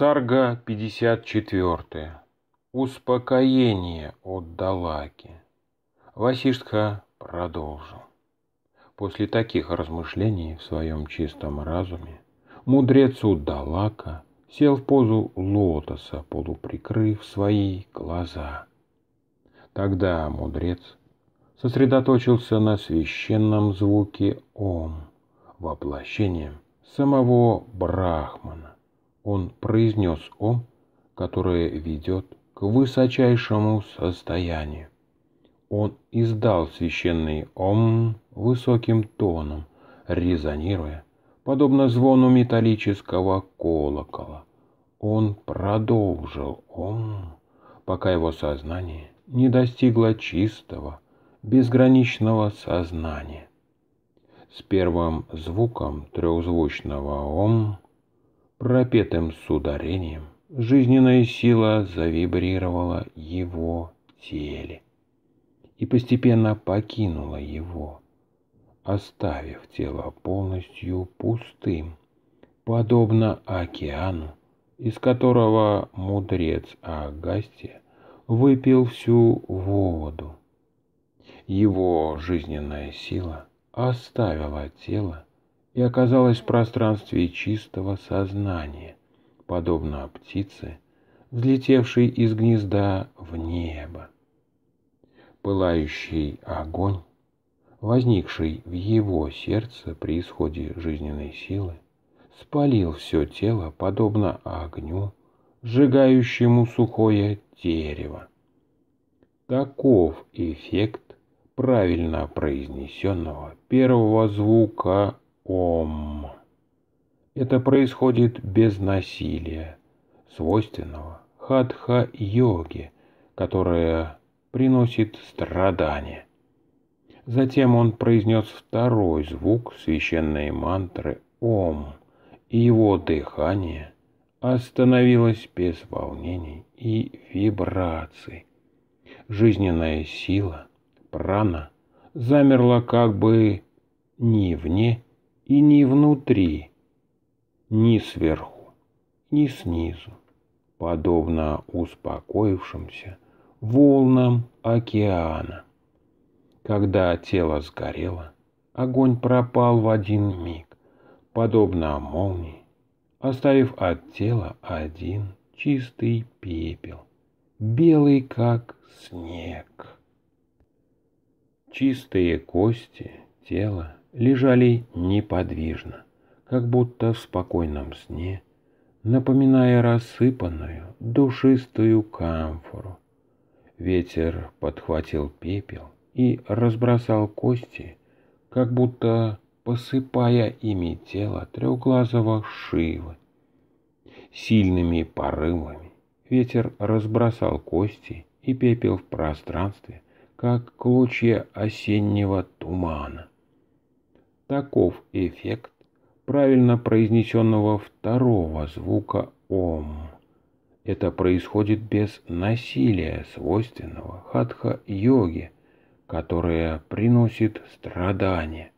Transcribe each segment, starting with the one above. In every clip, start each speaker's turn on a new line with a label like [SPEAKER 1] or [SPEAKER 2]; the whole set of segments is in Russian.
[SPEAKER 1] Сарга 54. Успокоение от Далаки. Васиштха продолжил. После таких размышлений в своем чистом разуме мудрец Удалака сел в позу лотоса, полуприкрыв свои глаза. Тогда мудрец сосредоточился на священном звуке Ом, воплощением самого Брахмана он произнес «Ом», которое ведет к высочайшему состоянию. Он издал священный «Ом» высоким тоном, резонируя, подобно звону металлического колокола. Он продолжил «Ом», пока его сознание не достигло чистого, безграничного сознания. С первым звуком трехзвучного «Ом» пропетым с ударением, жизненная сила завибрировала его теле и постепенно покинула его, оставив тело полностью пустым, подобно океану, из которого мудрец Агастия выпил всю воду. Его жизненная сила оставила тело и оказалась в пространстве чистого сознания, подобно птице, взлетевшей из гнезда в небо. Пылающий огонь, возникший в его сердце при исходе жизненной силы, спалил все тело, подобно огню, сжигающему сухое дерево. Таков эффект правильно произнесенного первого звука ом. Это происходит без насилия, свойственного хатха-йоге, которое приносит страдания. Затем он произнес второй звук священной мантры «Ом», и его дыхание остановилось без волнений и вибраций. Жизненная сила, прана, замерла как бы ни вне, и ни внутри, ни сверху, ни снизу, подобно успокоившимся волнам океана. Когда тело сгорело, огонь пропал в один миг, подобно молнии, оставив от тела один чистый пепел, белый как снег. Чистые кости тела лежали неподвижно, как будто в спокойном сне, напоминая рассыпанную душистую камфору. Ветер подхватил пепел
[SPEAKER 2] и разбросал
[SPEAKER 1] кости, как будто посыпая ими тело трехглазого Шивы. Сильными порывами ветер разбросал кости и пепел в пространстве, как клочья осеннего тумана. Таков эффект правильно произнесенного второго звука «ом». Это происходит без насилия, свойственного хатха-йоге, которое приносит страдания.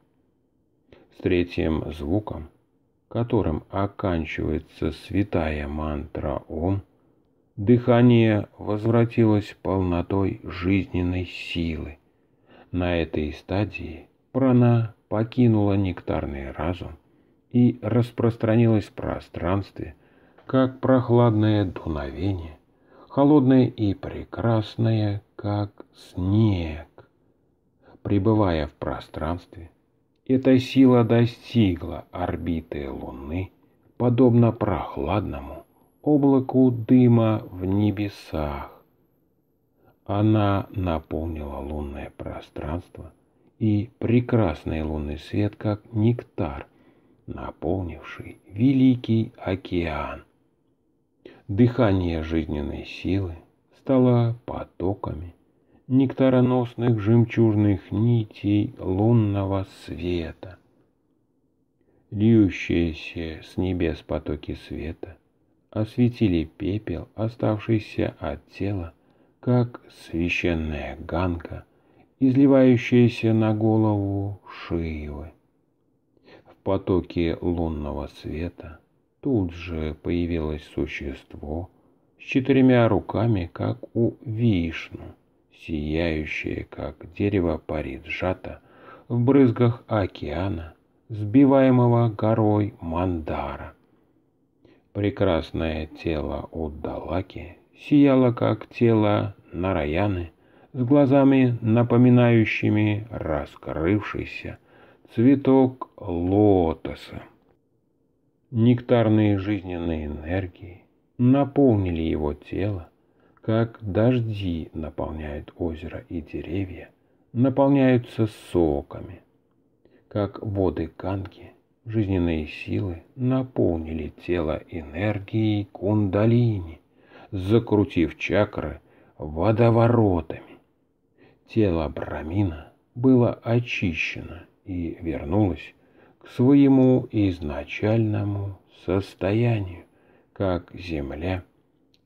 [SPEAKER 1] С третьим звуком, которым оканчивается святая мантра «Ом», дыхание возвратилось полнотой жизненной силы. На этой стадии – прана покинула нектарный разум и распространилась в пространстве, как прохладное дуновение, холодное и прекрасное, как снег. Пребывая в пространстве, эта сила достигла орбиты Луны, подобно прохладному облаку дыма в небесах. Она наполнила лунное пространство – и прекрасный лунный свет, как нектар, наполнивший великий океан. Дыхание жизненной силы стало потоками нектароносных жемчужных нитей лунного света. Льющиеся с небес потоки света осветили пепел, оставшийся от тела, как священная ганка – изливающаяся на голову Шивы В потоке лунного света тут же появилось существо с четырьмя руками, как у вишну, сияющее, как дерево париджата, в брызгах океана, сбиваемого горой Мандара. Прекрасное тело Удалаки сияло, как тело Нараяны — с глазами, напоминающими раскрывшийся цветок лотоса. Нектарные жизненные энергии наполнили его тело, как дожди наполняют озеро и деревья, наполняются соками, как воды канки, жизненные силы наполнили тело энергией кундалини, закрутив чакры водоворотами. Тело Брамина было очищено и вернулось к своему изначальному состоянию, как земля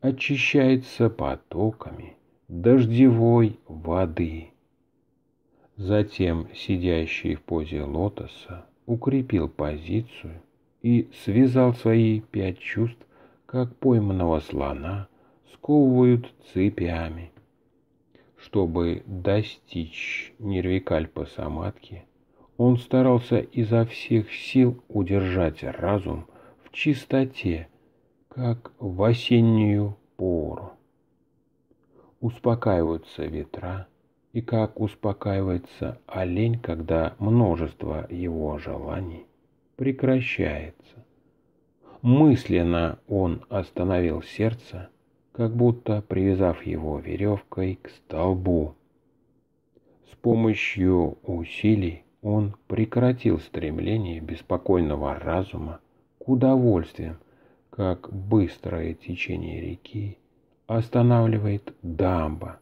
[SPEAKER 1] очищается потоками дождевой воды. Затем сидящий в позе лотоса укрепил позицию и связал свои пять чувств, как пойманного слона сковывают цепями – чтобы достичь нервикальпа самадхи, он старался изо всех сил удержать разум в чистоте, как в осеннюю пору. Успокаиваются ветра, и как успокаивается олень, когда множество его желаний прекращается. Мысленно он остановил сердце – как будто привязав его веревкой к столбу. С помощью усилий он прекратил стремление беспокойного разума к удовольствиям, как быстрое течение реки останавливает дамба.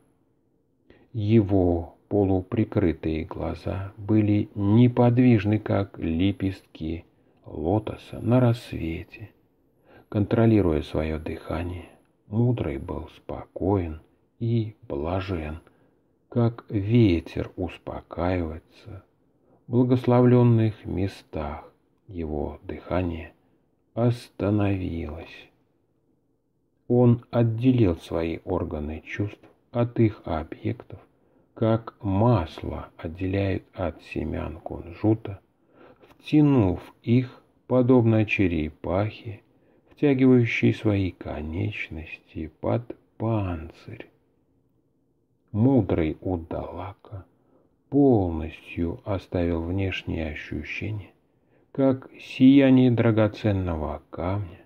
[SPEAKER 1] Его полуприкрытые глаза были неподвижны, как лепестки лотоса на рассвете. Контролируя свое дыхание, мудрый был спокоен и блажен, как ветер успокаивается в благословленных местах его дыхание остановилось. Он отделил свои органы чувств от их объектов, как масло отделяет от семян кунжута, втянув их, подобно черепахе, втягивающий свои конечности под панцирь. Мудрый удалака полностью оставил внешние ощущения, как сияние драгоценного камня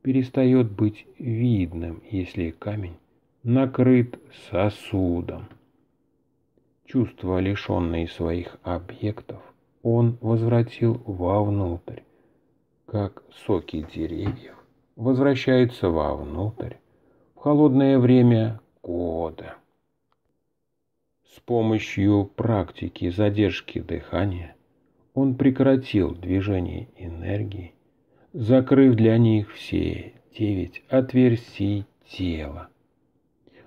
[SPEAKER 1] перестает быть видным, если камень накрыт сосудом. Чувства, лишенные своих объектов, он возвратил вовнутрь, как соки деревьев возвращается вовнутрь в холодное время года. С помощью практики задержки дыхания он прекратил движение энергии, закрыв для них все девять отверстий тела.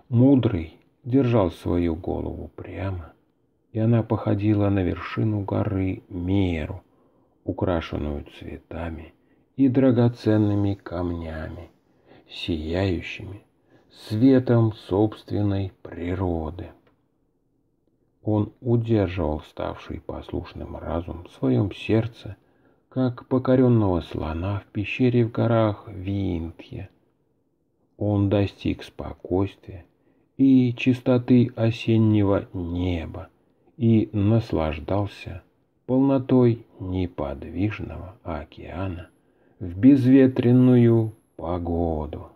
[SPEAKER 1] Мудрый держал свою голову прямо, и она походила на вершину горы Меру, украшенную цветами – и драгоценными камнями, сияющими светом собственной природы. Он удерживал ставший послушным разум в своем сердце, как покоренного слона в пещере в горах Винтье. Он достиг спокойствия и чистоты осеннего неба и наслаждался полнотой неподвижного океана в безветренную погоду.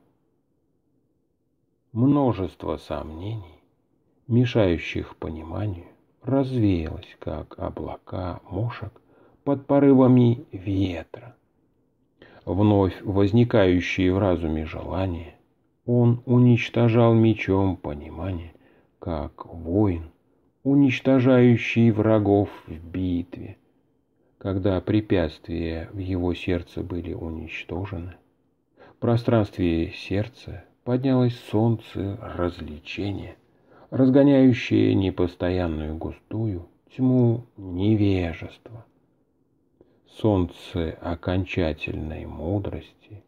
[SPEAKER 1] Множество сомнений, мешающих пониманию, развеялось, как облака мушек под порывами ветра. Вновь возникающие в разуме желания он уничтожал мечом понимания, как воин, уничтожающий врагов в битве – когда препятствия в его сердце были уничтожены, в пространстве сердца поднялось солнце развлечения, разгоняющее непостоянную густую тьму невежества. Солнце окончательной мудрости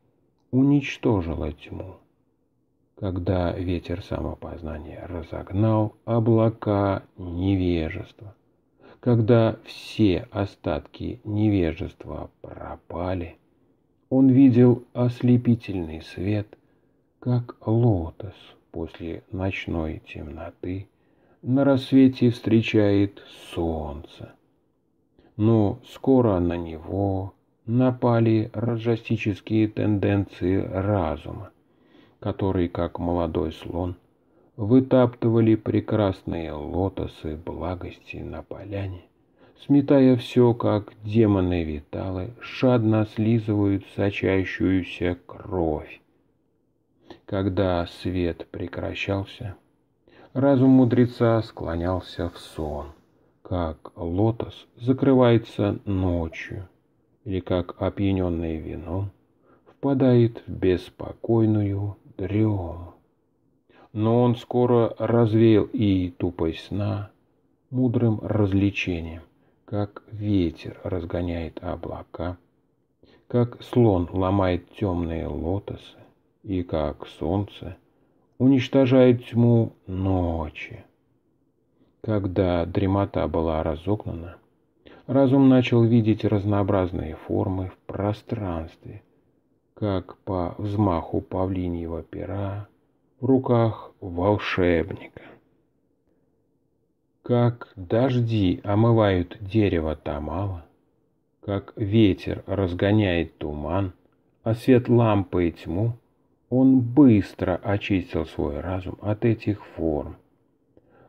[SPEAKER 1] уничтожило тьму, когда ветер самопознания разогнал облака невежества когда все остатки невежества пропали, он видел ослепительный свет, как лотос после ночной темноты на рассвете встречает солнце. Но скоро на него напали рожастические тенденции разума, который, как молодой слон, – вытаптывали прекрасные лотосы благости на поляне, сметая все, как демоны виталы шадно слизывают сочащуюся кровь. Когда свет прекращался, разум мудреца склонялся в сон, как лотос закрывается ночью, или как опьяненное вино впадает в беспокойную дрему но он скоро развеял и тупость сна мудрым развлечением, как ветер разгоняет облака, как слон ломает темные лотосы и как солнце уничтожает тьму ночи. Когда дремота была разогнана, разум начал видеть разнообразные формы в пространстве, как по взмаху павлиньего пера – в руках волшебника. Как дожди омывают дерево Тамала, как ветер разгоняет туман, а свет лампы и тьму, он быстро очистил свой разум от этих форм.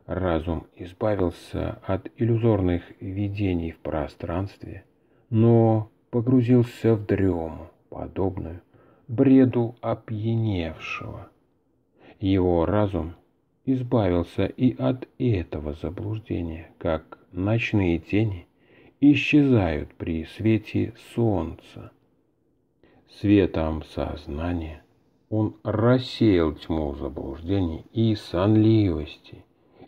[SPEAKER 1] Разум избавился от иллюзорных видений в пространстве, но погрузился в дрему, подобную бреду опьяневшего. Его разум избавился и от этого заблуждения, как ночные тени исчезают при свете солнца. Светом сознания он рассеял тьму заблуждений и сонливости,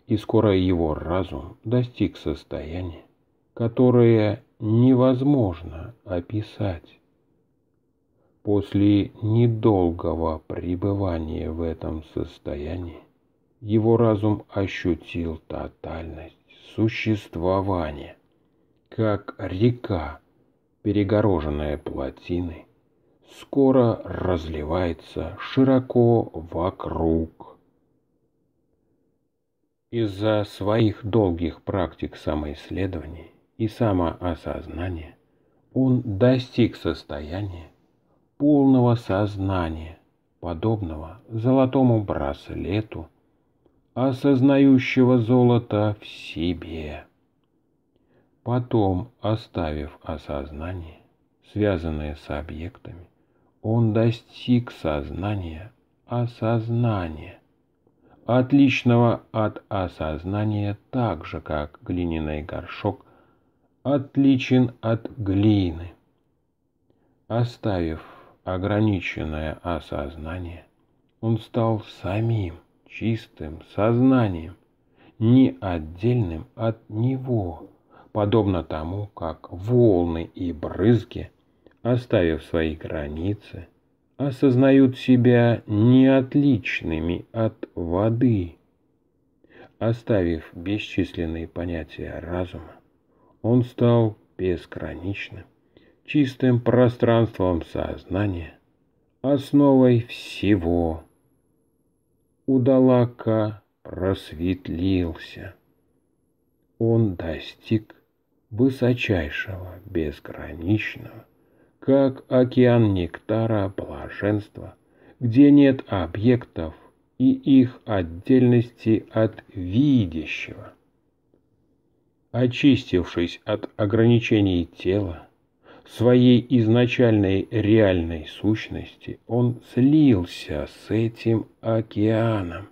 [SPEAKER 1] и скоро его разум достиг состояния, которое невозможно описать. После недолгого пребывания в этом состоянии его разум ощутил тотальность существования, как река, перегороженная плотиной, скоро разливается широко вокруг. Из-за своих долгих практик самоисследования и самоосознания он достиг состояния, полного сознания, подобного золотому браслету, осознающего золото в себе. Потом, оставив осознание, связанное с объектами, он достиг сознания осознания, отличного от осознания так же, как глиняный горшок отличен от глины. Оставив ограниченное осознание, он стал самим чистым сознанием, не отдельным от него, подобно тому, как волны и брызги, оставив свои границы, осознают себя неотличными от воды. Оставив бесчисленные понятия разума, он стал безграничным чистым пространством сознания, основой всего. Удалака просветлился. Он достиг высочайшего, безграничного, как океан нектара блаженства, где нет объектов и их отдельности от видящего. Очистившись от ограничений тела, своей изначальной реальной сущности он слился с этим океаном.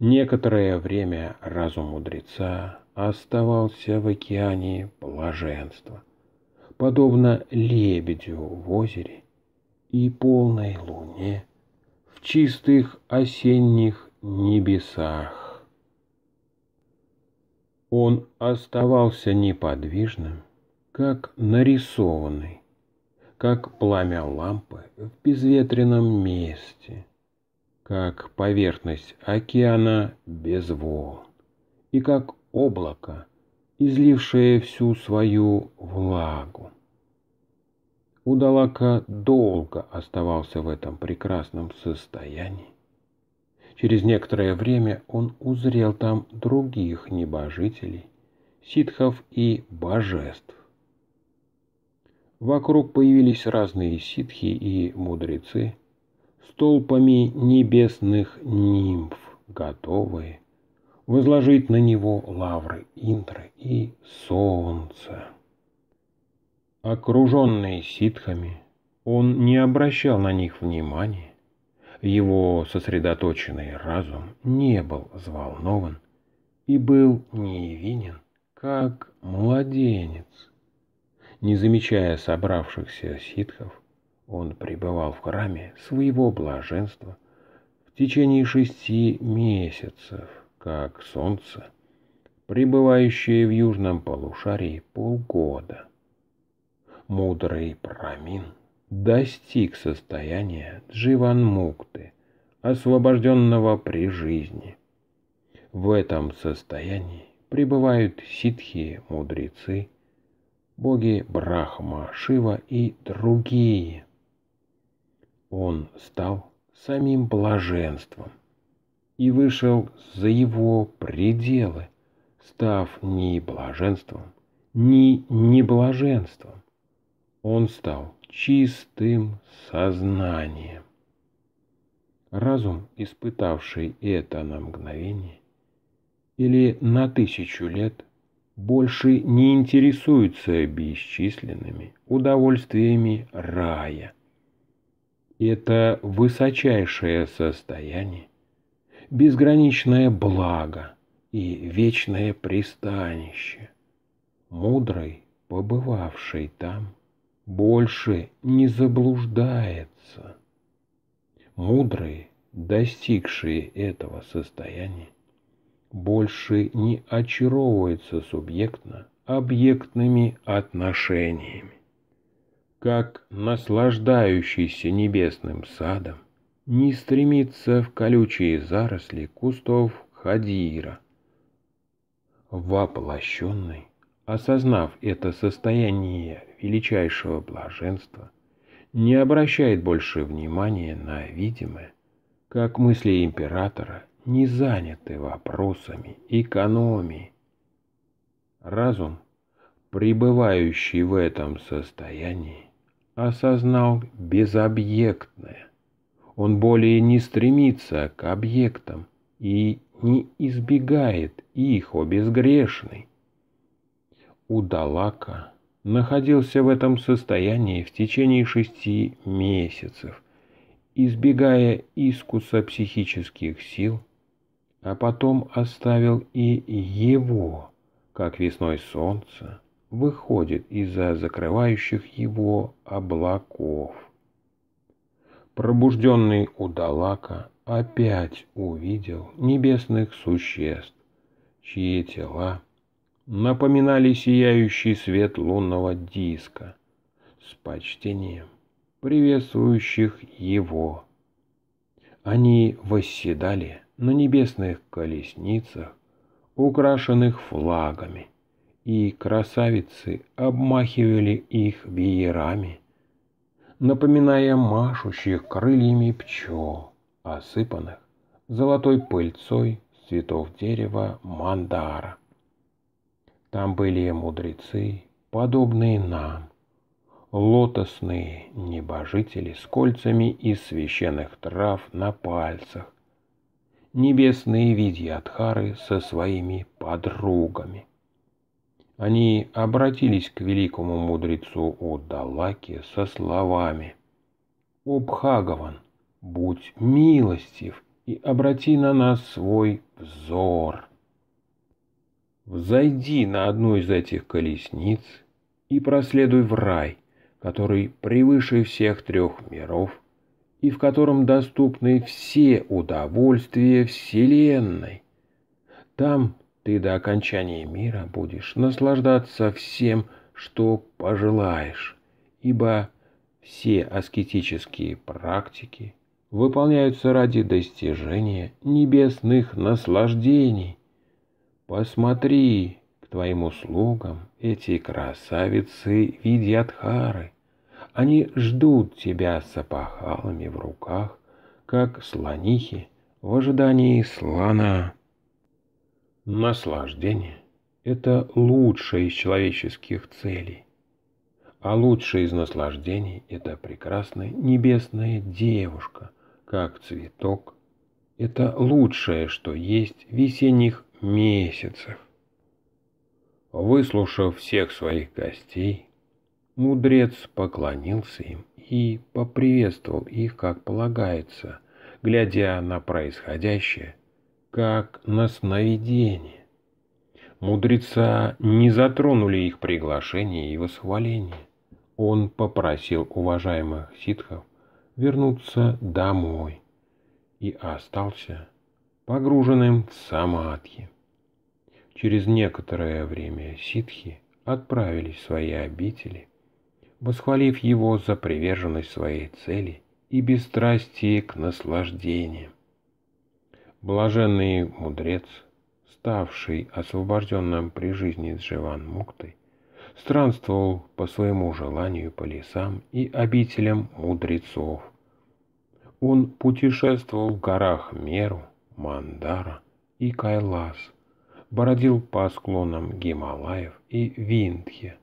[SPEAKER 1] Некоторое время разум мудреца оставался в океане блаженства, подобно лебедю в озере и полной луне в чистых осенних небесах. Он оставался неподвижным, как нарисованный, как пламя лампы в безветренном месте, как поверхность океана без волн и как облако, излившее всю свою влагу. Удалака долго оставался в этом прекрасном состоянии. Через некоторое время он узрел там других небожителей, ситхов и божеств. Вокруг появились разные ситхи и мудрецы столпами небесных нимф, готовые возложить на него лавры Индры и солнца. Окруженный ситхами, он не обращал на них внимания, его сосредоточенный разум не был взволнован и был невинен, как младенец. Не замечая собравшихся ситхов, он пребывал в храме своего блаженства в течение шести месяцев, как солнце, пребывающее в южном полушарии полгода. Мудрый Прамин достиг состояния Дживанмукты, освобожденного при жизни. В этом состоянии пребывают ситхи-мудрецы боги Брахма, Шива и другие. Он стал самим блаженством и вышел за его пределы, став ни блаженством, ни неблаженством. Он стал чистым сознанием. Разум, испытавший это на мгновение или на тысячу лет, больше не интересуются бесчисленными удовольствиями рая. Это высочайшее состояние, безграничное благо и вечное пристанище. Мудрый, побывавший там, больше не заблуждается. Мудрый, достигший этого состояния, больше не очаровывается субъектно-объектными отношениями. Как наслаждающийся небесным садом, не стремится в колючие заросли кустов хадира. Воплощенный, осознав это состояние величайшего блаженства, не обращает больше внимания на видимое, как мысли императора не заняты вопросами экономии. Разум, пребывающий в этом состоянии, осознал безобъектное. Он более не стремится к объектам и не избегает их, о безгрешный. Удалака находился в этом состоянии в течение шести месяцев, избегая искуса психических сил а потом оставил и его, как весной солнце выходит из-за закрывающих его облаков. Пробужденный удалака опять увидел небесных существ, чьи тела напоминали сияющий свет лунного диска с почтением приветствующих его. Они восседали – на небесных колесницах, украшенных флагами, и красавицы обмахивали их веерами, напоминая машущих крыльями пчел, осыпанных золотой пыльцой цветов дерева мандара. Там были мудрецы, подобные нам, лотосные небожители с кольцами из священных трав на пальцах, небесные Видьядхары со своими подругами. Они обратились к великому мудрецу Удалаке со словами «О Бхагаван, будь милостив и обрати на нас свой взор. Взойди на одну из этих колесниц и проследуй в рай, который превыше всех трех миров – и в котором доступны все удовольствия Вселенной. Там ты до окончания мира будешь наслаждаться всем, что пожелаешь, ибо все аскетические практики выполняются ради достижения небесных наслаждений. Посмотри, к твоим услугам эти красавицы Видьядхары — они ждут тебя с опахалами в руках, как слонихи в ожидании слона. Наслаждение – это лучшее из человеческих целей. А лучшее из наслаждений – это прекрасная небесная девушка, как цветок. Это лучшее, что есть весенних месяцев. Выслушав всех своих гостей, Мудрец поклонился им и поприветствовал их, как полагается, глядя на происходящее, как на сновидение. Мудреца не затронули их приглашение и восхваление. Он попросил уважаемых ситхов вернуться домой и остался погруженным в самадхи. Через некоторое время ситхи отправились в свои обители восхвалив его за приверженность своей цели и бесстрастие к наслаждениям. Блаженный мудрец, ставший освобожденным при жизни Дживан Муктой, странствовал по своему желанию по лесам и обителям мудрецов. Он путешествовал в горах Меру, Мандара и Кайлас, бородил по склонам Гималаев и Виндхи –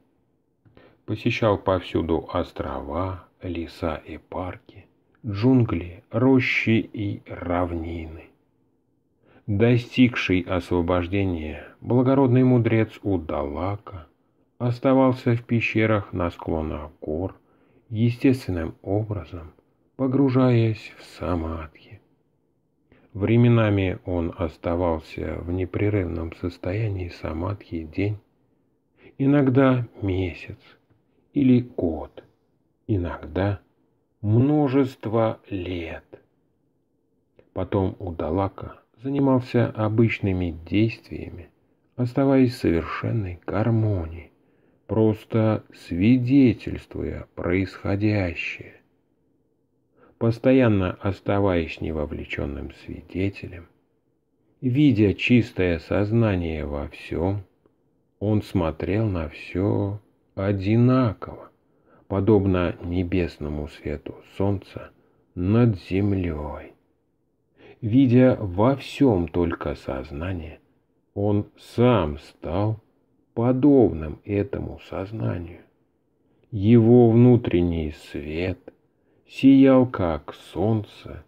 [SPEAKER 1] посещал повсюду острова, леса и парки, джунгли, рощи и равнины. Достигший освобождения, благородный мудрец Удалака оставался в пещерах на склонах гор, естественным образом погружаясь в самадхи. Временами он оставался в непрерывном состоянии самадхи день, иногда месяц, или год, иногда множество лет. Потом Удалака занимался обычными действиями, оставаясь в совершенной гармонии, просто свидетельствуя происходящее. Постоянно оставаясь невовлеченным свидетелем, видя чистое сознание во всем, он смотрел на все одинаково, подобно небесному свету солнца над землей. Видя во всем только сознание, он сам стал подобным этому сознанию. Его внутренний свет сиял как солнце,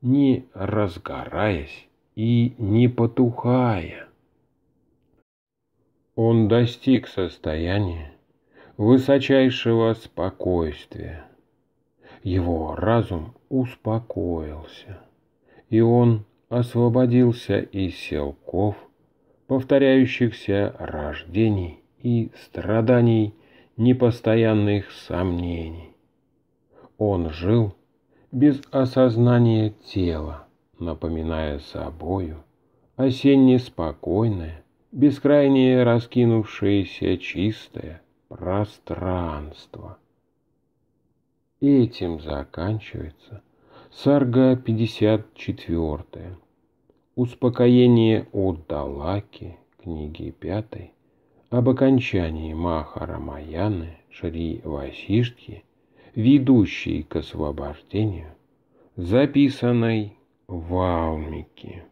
[SPEAKER 1] не разгораясь и не потухая. Он достиг состояния, высочайшего спокойствия. Его разум успокоился, и он освободился из селков, повторяющихся рождений и страданий непостоянных сомнений. Он жил без осознания тела, напоминая собою осенне спокойное, бескрайнее раскинувшееся чистое, пространство. этим заканчивается сарга 54. Успокоение от Далаки, книги 5, об окончании Махарамаяны Шри Васиштхи, ведущей к освобождению, записанной в Валмике.